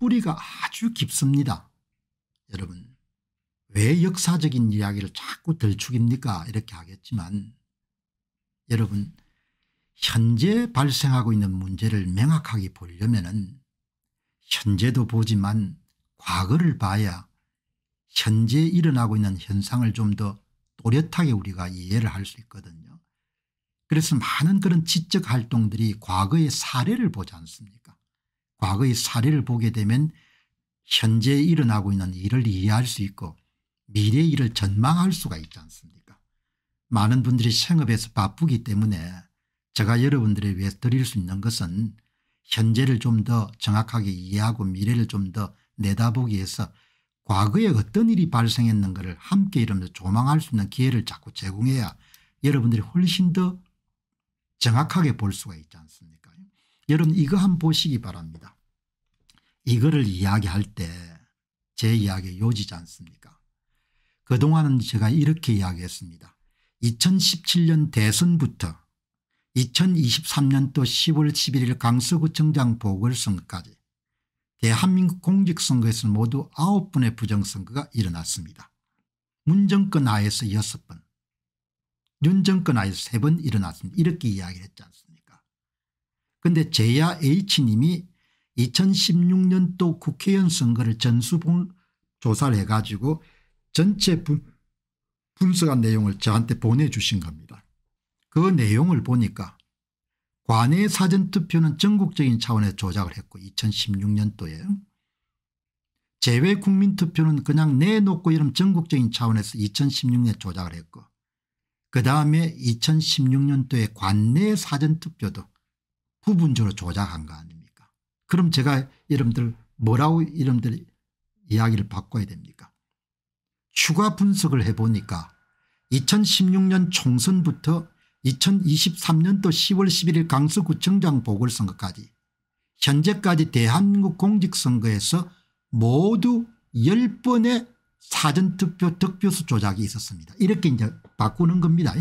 뿌리가 아주 깊습니다. 여러분 왜 역사적인 이야기를 자꾸 들축입니까 이렇게 하겠지만 여러분 현재 발생하고 있는 문제를 명확하게 보려면 은 현재도 보지만 과거를 봐야 현재 일어나고 있는 현상을 좀 더 또렷하게 우리가 이해를 할 수 있거든요. 그래서 많은 그런 지적 활동들이 과거의 사례를 보지 않습니까 과거의 사례를 보게 되면 현재 에 일어나고 있는 일을 이해할 수 있고 미래 의 일을 전망할 수가 있지 않습니까 많은 분들이 생업에서 바쁘기 때문에 제가 여러분들에 위해 드릴 수 있는 것은 현재를 좀 더 정확하게 이해하고 미래를 좀 더 내다보기 위해서 과거에 어떤 일이 발생했는가를 함께 이러면서 조망할 수 있는 기회를 자꾸 제공해야 여러분들이 훨씬 더 정확하게 볼 수가 있지 않습니까 여러분 이거 한번 보시기 바랍니다. 이거를 이야기할 때 제 이야기에 요지지 않습니까 그동안은 제가 이렇게 이야기했습니다. 2017년 대선부터 2 0 2 3년또 10월 11일 강서구청장 보궐선거까지 대한민국 공직선거에서 모두 9번의 부정선거가 일어났습니다. 문정권 하에서 6번, 윤정권 하에서 3번 일어났습니다. 이렇게 이야기를 했지 않습니까 근데 제야 H님이 2016년도 국회의원 선거를 전수조사를 해가지고 전체 분, 석한 내용을 저한테 보내주신 겁니다. 그 내용을 보니까 관내 사전투표는 전국적인 차원에서 조작을 했고 2016년도에 제외 국민투표는 그냥 내놓고 이런 전국적인 차원에서 2016년에 조작을 했고 그 다음에 2016년도에 관내 사전투표도 부분적으로 조작한 거 아닙니까 그럼 제가 여러분들 뭐라고 여러분들 이야기를 바꿔야 됩니까 추가 분석을 해보니까 2016년 총선부터 2023년도 10월 11일 강서구청장 보궐선거까지 현재까지 대한민국 공직선거에서 모두 10번의 사전투표 득표수 조작이 있었습니다. 이렇게 이제 바꾸는 겁니다.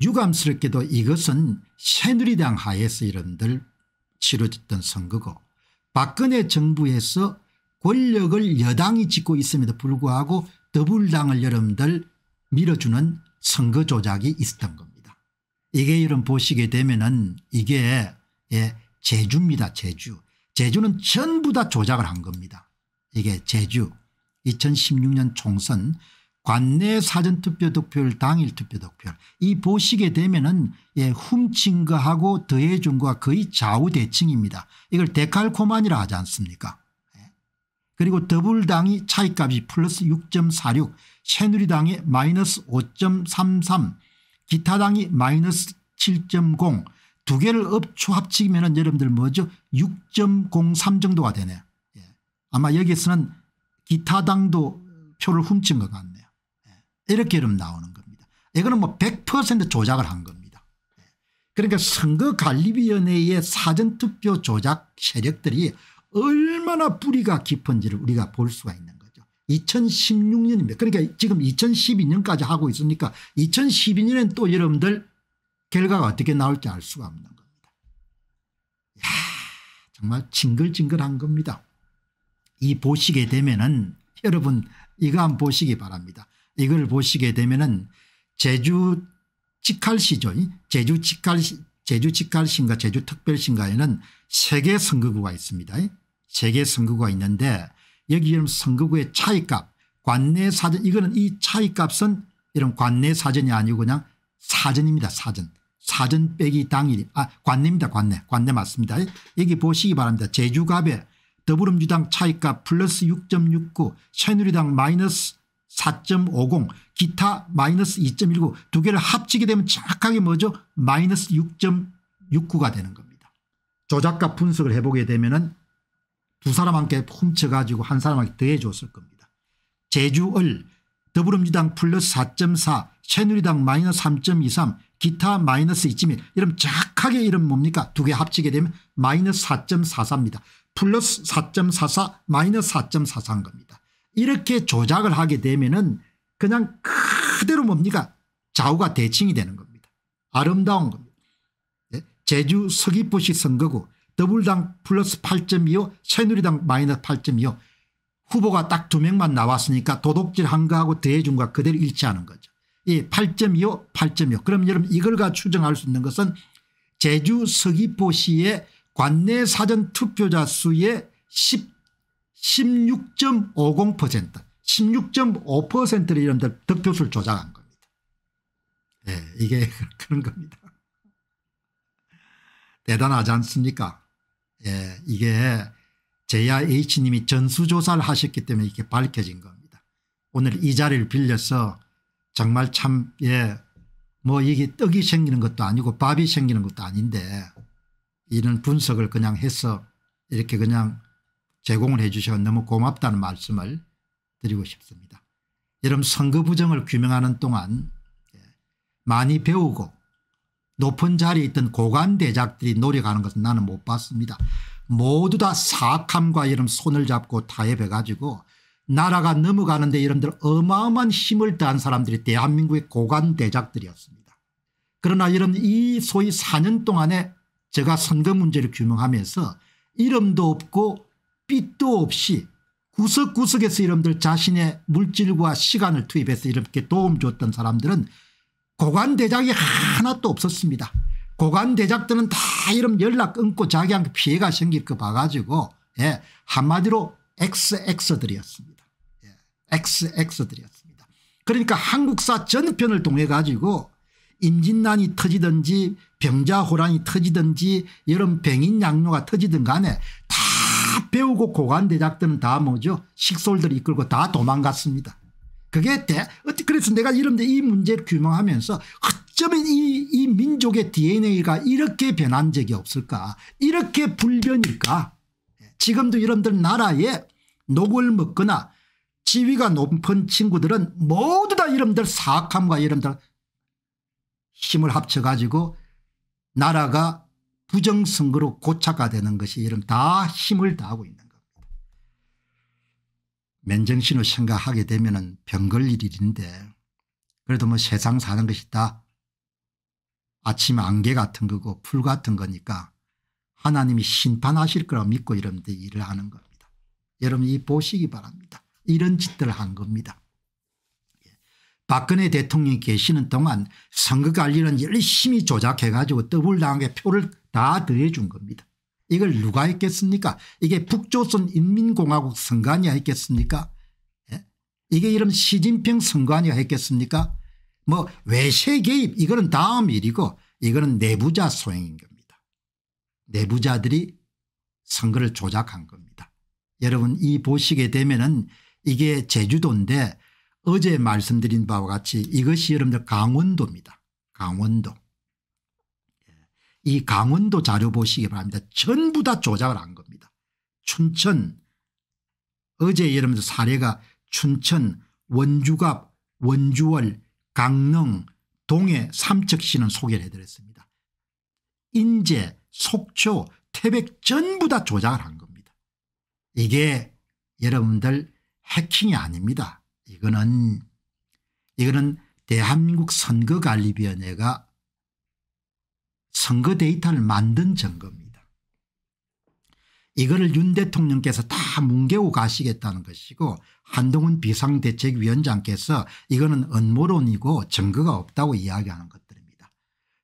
유감스럽게도 이것은 새누리당 하에서 이런들 치러졌던 선거고 박근혜 정부에서 권력을 여당이 짚고 있음에도 불구하고 더불당을 여러분들 밀어주는 선거 조작이 있었던 겁니다. 이게 여러분 보시게 되면은 이게 예, 제주입니다. 제주. 제주는 전부 다 조작을 한 겁니다. 이게 제주 2016년 총선 관내 사전투표 득표율 당일 투표 득표율 이 보시게 되면 은 예, 훔친 거하고 더해준 거가 거의 좌우대칭입니다. 이걸 데칼코만이라 하지 않습니까 예. 그리고 더불당이 차이값이 플러스 6.46 새누리당이 마이너스 5.33 기타당이 마이너스 7.0 두 개를 업추 합치면 은 여러분들 뭐죠 6.03 정도가 되네요. 예. 아마 여기에서는 기타당도 표를 훔친 것 같네요. 이렇게 이름 나오는 겁니다. 이거는 뭐 100% 조작을 한 겁니다. 그러니까 선거관리위원회의 사전투표 조작 세력들이 얼마나 뿌리가 깊은지를 우리가 볼 수가 있는 거죠. 2016년입니다. 그러니까 지금 2012년까지 하고 있으니까 2012년엔 또 여러분들 결과가 어떻게 나올지 알 수가 없는 겁니다. 야 정말 징글징글한 겁니다. 이 보시게 되면은 여러분 이거 한번 보시기 바랍니다. 이걸 보시게 되면은 제주 직할시죠. 제주 직할시 제주 직할신가 제주 특별신가에는 세개 선거구가 있습니다. 세개 선거구가 있는데 여기 이런 선거구의 차이값 관내 사전 이거는 이 차이값은 이런 관내 사전이 아니고 그냥 사전입니다. 사전. 사전 빼기 당일 이아 관내입니다. 관내. 관내 맞습니다. 여기 보시기 바랍니다. 제주갑에 더불어민주당 차이값 플러스 6.69 새누리당 마이너스 4.50 기타 마이너스 2.19 두 개를 합치게 되면 정확하게 뭐죠 마이너스 6.69가 되는 겁니다. 조작과 분석을 해보게 되면 은두 사람한테 훔쳐가지고 한 사람한테 더해줬을 겁니다. 제주을 더불어민주당 플러스 4.4 새누리당 마이너스 3.23 기타 마이너스 2.1 이런 정확하게 이름 뭡니까 두 개 합치게 되면 마이너스 4.44입니다. 플러스 4.44 마이너스 4.44인 겁니다. 이렇게 조작을 하게 되면은 그냥 그대로 뭡니까 좌우가 대칭이 되는 겁니다. 아름다운 겁니다. 네? 제주 서귀포시 선거구 더불당 플러스 8.25 새누리당 마이너스 8.25 후보가 딱 두 명만 나왔으니까 도둑질한 거하고 대해준 거 그대로 일치하는 거죠. 이8.25 8.6 그럼 여러분 이걸 가 추정할 수 있는 것은 제주 서귀포시의 관내 사전 투표자 수의 16.50% 16.5%를 이런데 득표수를 조작한 겁니다. 예, 네, 이게 그런 겁니다. 대단하지 않습니까? 예, 이게 JIH님이 전수조사를 하셨기 때문에 이렇게 밝혀진 겁니다. 오늘 이 자리를 빌려서 정말 참, 예, 뭐 이게 떡이 생기는 것도 아니고 밥이 생기는 것도 아닌데 이런 분석을 그냥 해서 이렇게 그냥 제공을 해 주셔서 너무 고맙다는 말씀을 드리고 싶습니다. 여러분 선거 부정을 규명하는 동안 예, 많이 배우고 높은 자리에 있던 고관대작들이 노력하는 것은 나는 못 봤습니다. 모두 다 사악함과 여러 손을 잡고 타협해 가지고 나라가 넘어가는데 여러분들 어마어마한 힘을 다한 사람들이 대한민국의 고관대작들이었습니다. 그러나 여러분 이 소위 4년 동안에 제가 선거 문제를 규명하면서 이름도 없고 빛도 없이 구석구석에서 여러분들 자신의 물질과 시간을 투입해서 이렇게 도움 줬던 사람들은 고관대작이 하나도 없었습니다. 고관대작들은 다 이름 연락 끊고 자기한테 피해가 생길 거 봐가지고 예, 한마디로 XX들이었습니다. 예, XX들이었습니다. 그러니까 한국사 전편을 통해 가지고 임진난이 터지든지 병자호란이 터지든지 여름 병인양로가 터지든 간에 배우고 고관 대작들은 다 뭐죠 식솔들 이끌고 다 도망갔습니다. 그게 대, 그래서 내가 이런데 이 문제를 규명하면서 어쩌면 이, 이 민족의 DNA가 이렇게 변한 적이 없을까 이렇게 불변일까 예, 지금도 이런들 나라에 녹을 먹거나 지위가 높은 친구들은 모두 다 이름들 사악함과 이름들 힘을 합쳐가지고 나라가 부정선거로 고착화되는 것이 이런 다 힘을 다하고 있는 겁니다. 맨정신으로 생각하게 되면 병걸 일인데 그래도 뭐 세상 사는 것이 다 아침 안개 같은 거고 풀 같은 거니까 하나님이 심판하실 거라 믿고 이런데 일을 하는 겁니다. 여러분 이 보시기 바랍니다. 이런 짓들을 한 겁니다. 예. 박근혜 대통령이 계시는 동안 선거 관리는 열심히 조작해가지고 더블당하게 표를 다 더해 준 겁니다. 이걸 누가 했겠습니까 이게 북조선 인민공화국 선관위가 했겠습니까 예? 이게 이런 시진핑 선관위가 했겠습니까 뭐 외세 개입 이거는 다음 일이고 이거는 내부자 소행인 겁니다. 내부자들이 선거를 조작한 겁니다. 여러분 이 보시게 되면은 이게 제주도인데 어제 말씀드린 바와 같이 이것이 여러분들 강원도입니다. 강원도. 이 강원도 자료 보시기 바랍니다. 전부 다 조작을 한 겁니다. 춘천 어제 여러분들 사례가 춘천 원주갑 원주월 강릉 동해 삼척시는 소개를 해드렸습니다. 인제 속초 태백 전부 다 조작을 한 겁니다. 이게 여러분들 해킹이 아닙니다. 이거는 이거는 대한국 민 선거관리위원회가 선거 데이터를 만든 증거입니다. 이거를 윤 대통령께서 다 뭉개고 가시겠다는 것이고 한동훈 비상대책위원장께서 이거는 음모론이고 증거가 없다고 이야기하는 것들입니다.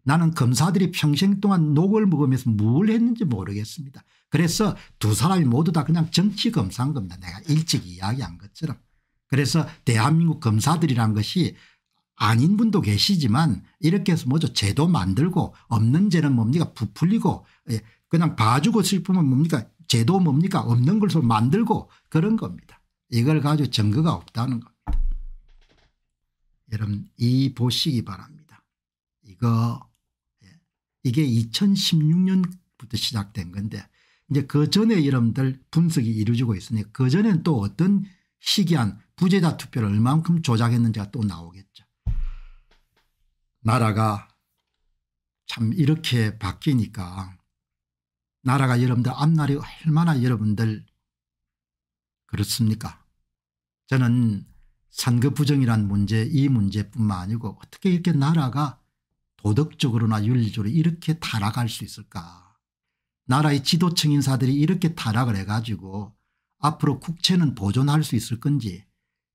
나는 검사들이 평생 동안 녹을 먹으면서 뭘 했는지 모르겠습니다. 그래서 두 사람이 모두 다 그냥 정치 검사인 겁니다. 내가 일찍 이야기한 것처럼. 그래서 대한민국 검사들이란 것이 아닌 분도 계시지만 이렇게 해서 뭐죠 제도 만들고 없는 죄는 뭡니까 부풀리고 예, 그냥 봐주고 싶으면 뭡니까 제도 뭡니까 없는 것을 만들고 그런 겁니다. 이걸 가지고 증거가 없다는 겁니다. 여러분 이 보시기 바랍니다. 이거 예, 이게 2016년부터 시작된 건데 이제 그 전에 여러분들 분석이 이루어지고 있으니 그 전엔 또 어떤 희귀한 부재자 투표를 얼만큼 조작했는지가 또 나오겠죠. 나라가 참 이렇게 바뀌니까 나라가 여러분들 앞날이 얼마나 여러분들 그렇습니까 저는 상급 부정이란 문제 이 문제뿐만 아니고 어떻게 이렇게 나라가 도덕적으로나 윤리적으로 이렇게 타락할 수 있을까 나라의 지도층 인사들이 이렇게 타락을 해가지고 앞으로 국채는 보존할 수 있을 건지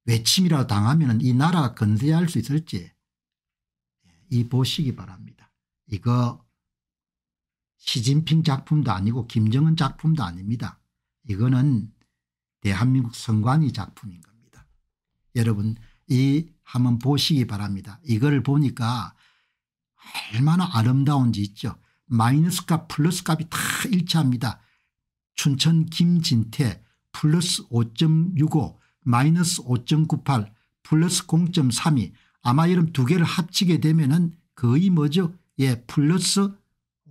외침이라도 당하면 이 나라가 건세할 수 있을지 이 보시기 바랍니다. 이거 시진핑 작품도 아니고 김정은 작품도 아닙니다. 이거는 대한민국 선관위 작품인 겁니다. 여러분 이 한번 보시기 바랍니다. 이거를 보니까 얼마나 아름다운지 있죠. 마이너스 값 플러스 값이 다 일치합니다. 춘천 김진태 플러스 5.65 마이너스 5.98 플러스 0.32 아마이런두 개를 합치게 되면은 거의 뭐죠? 예, 플러스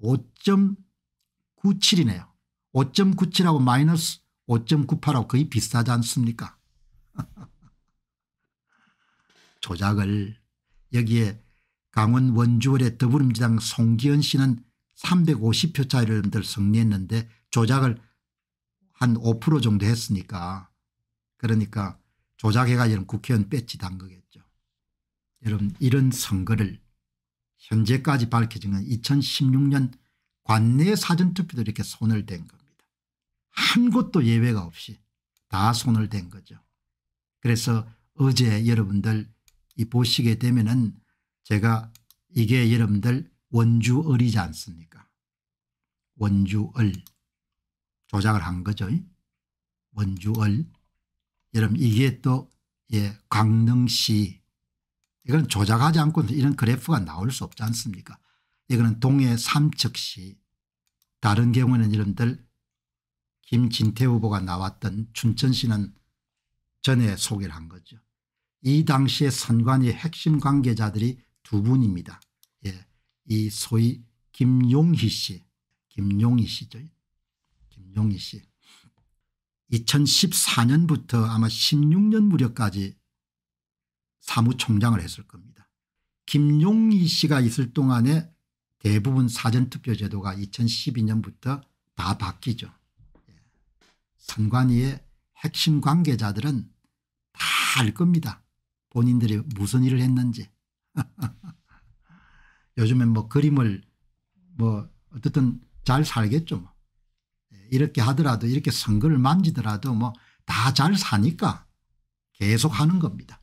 5.97이네요. 5.97하고 마이너스 5.98하고 거의 비슷하지 않습니까? 조작을 여기에 강원 원주월의 더불어민주당 송기현 씨는 350표 차이를 승리했는데 조작을 한 5% 정도 했으니까 그러니까 조작해가지고 국회의원 배치 단 거겠죠. 여러분 이런 선거를 현재까지 밝혀진 건 2016년 관내 사전투표도 이렇게 손을 댄 겁니다. 한 곳도 예외가 없이 다 손을 댄 거죠. 그래서 어제 여러분들 이 보시게 되면 은 제가 이게 여러분들 원주얼이지 않습니까 원주얼 조작을 한 거죠. 원주얼 여러분 이게 또 예, 강릉시 이건 조작하지 않고 이런 그래프가 나올 수 없지 않습니까 이거는 동해 삼척시 다른 경우는 이름들 김진태 후보가 나왔던 춘천시는 전에 소개를 한 거죠. 이 당시에 선관위 핵심 관계자들이 두 분입니다. 예. 이 소위 김용희 씨 김용희 씨죠. 김용희 씨. 2014년부터 아마 16년 무렵까지 사무총장을 했을 겁니다. 김용희 씨가 있을 동안에 대부분 사전투표제도가 2012년부터 다 바뀌죠. 선관위의 예. 핵심 관계자들은 다 알 겁니다. 본인들이 무슨 일을 했는지. 요즘엔 뭐 그림을 뭐 어쨌든 잘 살겠죠. 뭐. 예, 이렇게 하더라도 이렇게 선거를 만지더라도 뭐 다 잘 사니까 계속 하는 겁니다.